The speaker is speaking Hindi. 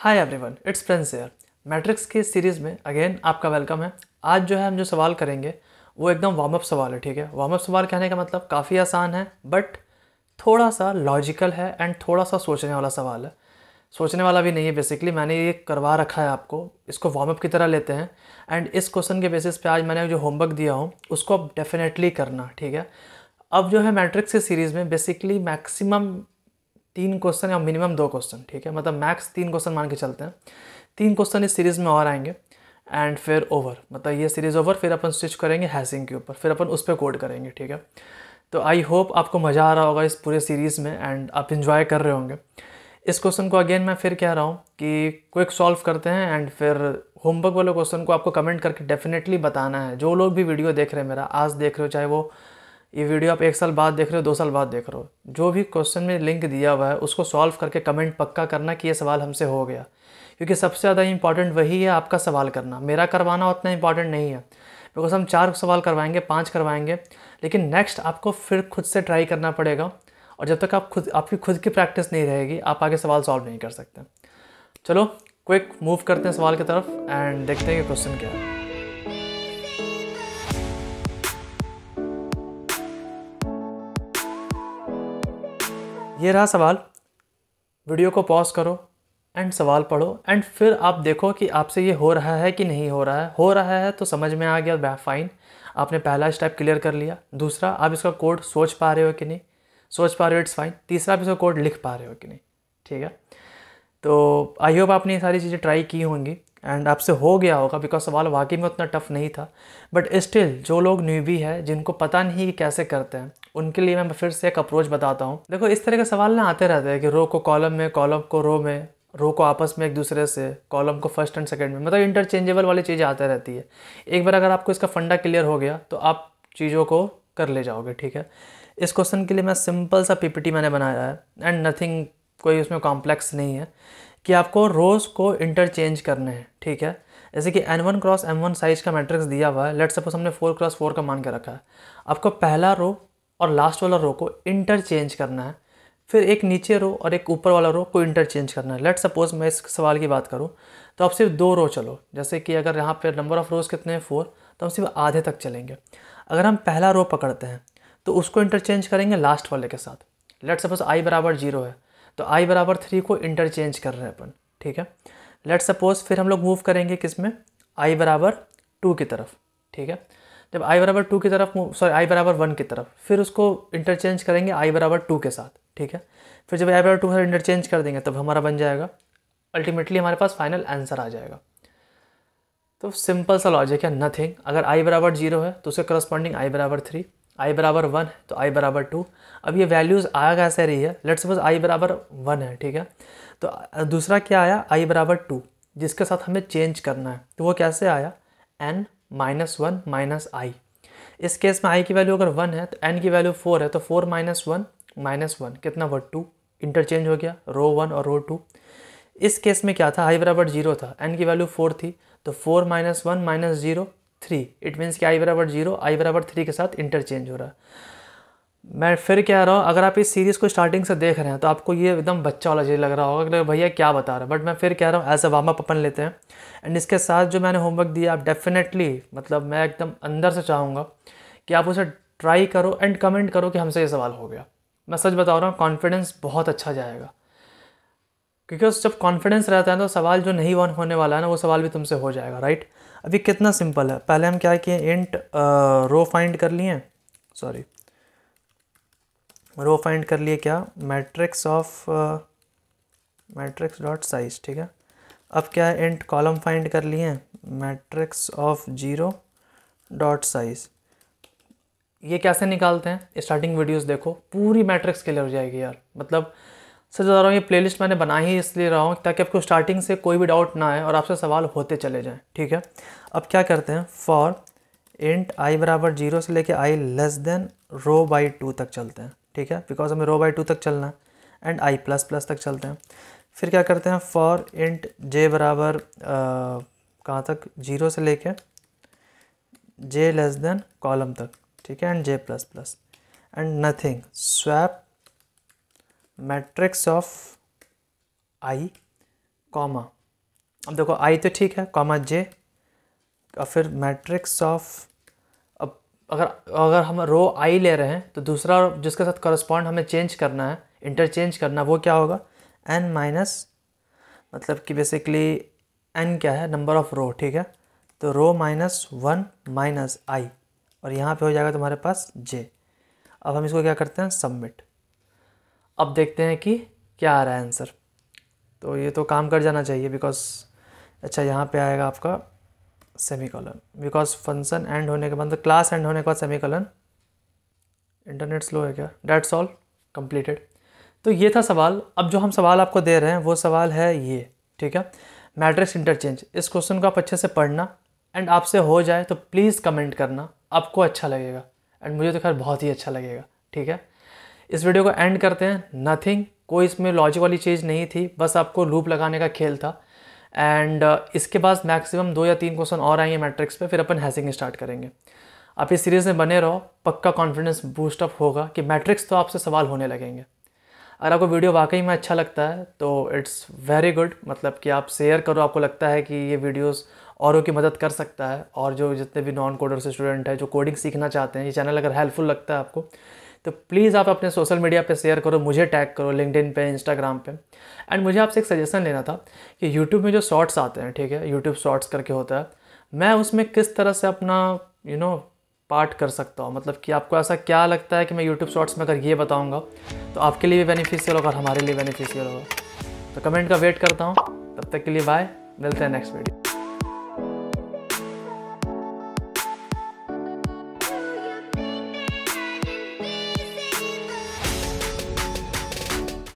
hi everyone it's Prince here matrix के सीरीज़ में अगेन आपका वेलकम है आज जो है हम जो सवाल करेंगे वो एकदम वार्म अप सवाल है ठीक है वार्म अप सवाल कहने का मतलब काफ़ी आसान है बट थोड़ा सा लॉजिकल है एंड थोड़ा सा सोचने वाला सवाल है सोचने वाला भी नहीं है बेसिकली मैंने ये करवा रखा है आपको इसको वार्म अप की तरह लेते हैं एंड इस क्वेश्चन के बेसिस पे आज मैंने जो होमवर्क दिया हूँ उसको अब डेफिनेटली करना ठीक है अब जो है मैट्रिक्स के सीरीज़ में बेसिकली मैक्सिमम तीन क्वेश्चन या मिनिमम दो क्वेश्चन ठीक है मतलब मैक्स तीन क्वेश्चन मान के चलते हैं तीन क्वेश्चन इस सीरीज़ में और आएंगे एंड फिर ओवर मतलब ये सीरीज़ ओवर फिर अपन स्विच करेंगे हैसिंग के ऊपर फिर अपन उस पर कोड करेंगे ठीक है तो आई होप आपको मज़ा आ रहा होगा इस पूरे सीरीज़ में एंड आप इंजॉय कर रहे होंगे इस क्वेश्चन को अगेन मैं फिर कह रहा हूँ कि क्विक सॉल्व करते हैं एंड फिर होमवर्क वाले क्वेश्चन को आपको कमेंट करके डेफिनेटली बताना है जो लोग भी वीडियो देख रहे हैं मेरा आज देख रहे हो चाहे वो ये वीडियो आप एक साल बाद देख रहे हो दो साल बाद देख रहे हो जो भी क्वेश्चन में लिंक दिया हुआ है उसको सॉल्व करके कमेंट पक्का करना कि ये सवाल हमसे हो गया क्योंकि सबसे ज़्यादा इंपॉर्टेंट वही है आपका सवाल करना मेरा करवाना उतना इंपॉर्टेंट नहीं है बिकॉज हम चार सवाल करवाएंगे पाँच करवाएंगे लेकिन नेक्स्ट आपको फिर खुद से ट्राई करना पड़ेगा और जब तक आप खुद आपकी खुद की प्रैक्टिस नहीं रहेगी आप आगे सवाल सॉल्व नहीं कर सकते चलो क्विक मूव करते हैं सवाल की तरफ एंड देखते हैं कि क्वेश्चन क्या है ये रहा सवाल वीडियो को पॉज करो एंड सवाल पढ़ो एंड फिर आप देखो कि आपसे ये हो रहा है कि नहीं हो रहा है हो रहा है तो समझ में आ गया फाइन आपने पहला स्टेप क्लियर कर लिया दूसरा आप इसका कोड सोच पा रहे हो कि नहीं सोच पा रहे हो इट्स फाइन तीसरा आप इसका कोड लिख पा रहे हो कि नहीं ठीक है तो आई होप आपने ये सारी चीज़ें ट्राई की होंगी एंड आपसे हो गया होगा बिकॉज सवाल वाकई में उतना टफ नहीं था बट स्टिल जो लोग न्यूवी है जिनको पता नहीं कि कैसे करते हैं उनके लिए मैं फिर से एक अप्रोच बताता हूँ देखो इस तरह के सवाल ना आते रहते हैं कि रो को कॉलम में कॉलम को रो में रो को आपस में एक दूसरे से कॉलम को फर्स्ट एंड सेकेंड में मतलब इंटरचेंजेबल वाली चीज़ आती रहती है एक बार अगर आपको इसका फंडा क्लियर हो गया तो आप चीज़ों को कर ले जाओगे ठीक है इस क्वेश्चन के लिए मैं सिंपल सा पीपीटी मैंने बनाया है एंड नथिंग कोई उसमें कॉम्प्लेक्स नहीं है कि आपको रोज़ को इंटरचेंज करने हैं ठीक है जैसे कि N one cross M one size का मैट्रिक्स दिया हुआ है लेट सपोज हमने फोर क्रॉस फोर का मान के रखा है आपको पहला रो और लास्ट वाला रो को इंटरचेंज करना है फिर एक नीचे रो और एक ऊपर वाला रो को इंटरचेंज करना है लेट सपोज मैं इस सवाल की बात करूँ तो आप सिर्फ दो रो चलो जैसे कि अगर यहाँ पर नंबर ऑफ़ रोज़ कितने हैं फोर तो हम सिर्फ आधे तक चलेंगे अगर हम पहला रो पकड़ते हैं तो उसको इंटरचेंज करेंगे लास्ट वाले के साथ लेट सपोज आई बराबर जीरो है तो आई बराबर थ्री को इंटरचेंज कर रहे हैं अपन ठीक है लेट सपोज फिर हम लोग मूव करेंगे किस में आई बराबर टू की तरफ ठीक है जब आई बराबर टू की तरफ सॉरी आई बराबर वन की तरफ फिर उसको इंटरचेंज करेंगे आई बराबर टू के साथ ठीक है फिर जब आई बराबर टू के इंटरचेंज कर देंगे तब हमारा बन जाएगा अल्टीमेटली हमारे पास फाइनल आंसर आ जाएगा तो सिंपल सा लॉजिक है नथिंग अगर आई बराबर जीरो है तो उसके करस्पॉन्डिंग आई बराबर थ्री आई बराबर वन है तो आई बराबर टू अब ये वैल्यूज़ आया कैसे रही है लेट सपोज आई बराबर वन है ठीक है तो दूसरा क्या आया आई बराबर टू जिसके साथ हमें चेंज करना है तो वो कैसे आया N minus one minus I इस केस में आई की वैल्यू अगर वन है तो एन की वैल्यू फोर है तो four minus one minus one कितना हुआ टू इंटरचेंज हो गया रो वन और रो टू इस केस में क्या था आई बराबर जीरो था एन की वैल्यू फोर थी तो four minus one minus zero three it means कि आई बराबर जीरो आई बराबर थ्री के साथ इंटरचेंज हो रहा है मैं फिर कह रहा हूँ अगर आप इस सीरीज़ को स्टार्टिंग से देख रहे हैं तो आपको ये एकदम बच्चा वाला चीज़ लग रहा होगा कि भैया क्या बता रहा है बट मैं फिर कह रहा हूँ एज अ वार्म अप अपन लेते हैं एंड इसके साथ जो मैंने होमवर्क दिया आप डेफिनेटली मतलब मैं एकदम अंदर से चाहूँगा कि आप उसे ट्राई करो एंड कमेंट करो कि हमसे ये सवाल हो गया मैं सच बता रहा हूँ कॉन्फिडेंस बहुत अच्छा जाएगा क्योंकि उस जब कॉन्फिडेंस रहता है तो सवाल जो नहीं होने वाला है ना वो सवाल भी तुमसे हो जाएगा राइट अभी कितना सिंपल है पहले हम क्या किए इंट रो फाइंड कर लिए सॉरी रो फाइंड कर लिए क्या matrix of matrix dot size ठीक है अब क्या है इंट कॉलम फाइंड कर लिए matrix of zero dot size ये कैसे निकालते हैं स्टार्टिंग वीडियोस देखो पूरी मैट्रिक्स क्लियर हो जाएगी यार मतलब सर जो रहा हूँ ये प्लेलिस्ट मैंने बना ही इसलिए रहा हूँ ताकि आपको स्टार्टिंग से कोई भी डाउट ना आए और आपसे सवाल होते चले जाएँ ठीक है अब क्या करते हैं फॉर इंट आई बराबर जीरो से लेके i less than row by two तक चलते हैं ठीक है बिकॉज हमें रो बाई टू तक चलना है एंड आई प्लस प्लस तक चलते हैं फिर क्या करते हैं फॉर इंट जे बराबर कहाँ तक जीरो से लेके जे लेस देन कॉलम तक ठीक है and j plus plus and nothing swap matrix of i comma अब देखो आई तो ठीक है कॉमा जे और फिर मैट्रिक्स ऑफ अब अगर अगर हम रो आई ले रहे हैं तो दूसरा जिसके साथ करस्पॉन्ड हमें चेंज करना है इंटरचेंज करना वो क्या होगा एन माइनस मतलब कि बेसिकली एन क्या है नंबर ऑफ़ रो ठीक है तो row minus one minus i और यहाँ पे हो जाएगा तुम्हारे पास जे अब हम इसको क्या करते हैं सबमिट अब देखते हैं कि क्या आ रहा है आंसर तो ये तो काम कर जाना चाहिए बिकॉज अच्छा यहाँ पे आएगा आपका semicolon because function end होने के बाद मतलब क्लास एंड होने के बाद सेमी कॉलन इंटरनेट स्लो है क्या डेट्स ऑल कंप्लीटेड तो ये था सवाल अब जो हम सवाल आपको दे रहे हैं वो सवाल है ये ठीक है मैट्रिक्स इंटरचेंज इस क्वेश्चन को आप अच्छे से पढ़ना एंड आपसे हो जाए तो प्लीज़ कमेंट करना आपको अच्छा लगेगा एंड मुझे तो खैर बहुत ही अच्छा लगेगा ठीक है इस वीडियो को एंड करते हैं नथिंग कोई इसमें लॉजिक वाली चीज़ नहीं थी बस आपको लूप लगाने का खेल था एंड uh, इसके बाद मैक्सिमम दो या तीन क्वेश्चन और आएंगे मैट्रिक्स पे फिर अपन हैसिंग स्टार्ट करेंगे आप इस सीरीज़ में बने रहो पक्का कॉन्फिडेंस बूस्ट अप होगा कि मैट्रिक्स तो आपसे सवाल होने लगेंगे अगर आपको वीडियो वाकई में अच्छा लगता है तो इट्स वेरी गुड मतलब कि आप शेयर करो आपको लगता है कि ये वीडियोस औरों की मदद कर सकता है और जो जितने भी नॉन कोडर्स स्टूडेंट हैं जो कोडिंग सीखना चाहते हैं ये चैनल अगर हेल्पफुल लगता है आपको तो प्लीज़ आप अपने सोशल मीडिया पे शेयर करो मुझे टैग करो लिंकड पे इंस्टाग्राम पे एंड मुझे आपसे एक सजेशन लेना था कि यूट्यूब में जो शॉर्ट्स आते हैं ठीक है यूट्यूब शॉर्ट्स करके होता है मैं उसमें किस तरह से अपना you you know know, part कर सकता हूँ मतलब कि आपको ऐसा क्या लगता है कि मैं यूट्यूब शॉर्ट्स में अगर ये बताऊँगा तो आपके लिए भी बेनिफिशियल होगा और हमारे लिए बेनिफिशियल होगा तो कमेंट का वेट करता हूँ तब तक के लिए बाय मिलते हैं नेक्स्ट वीडियो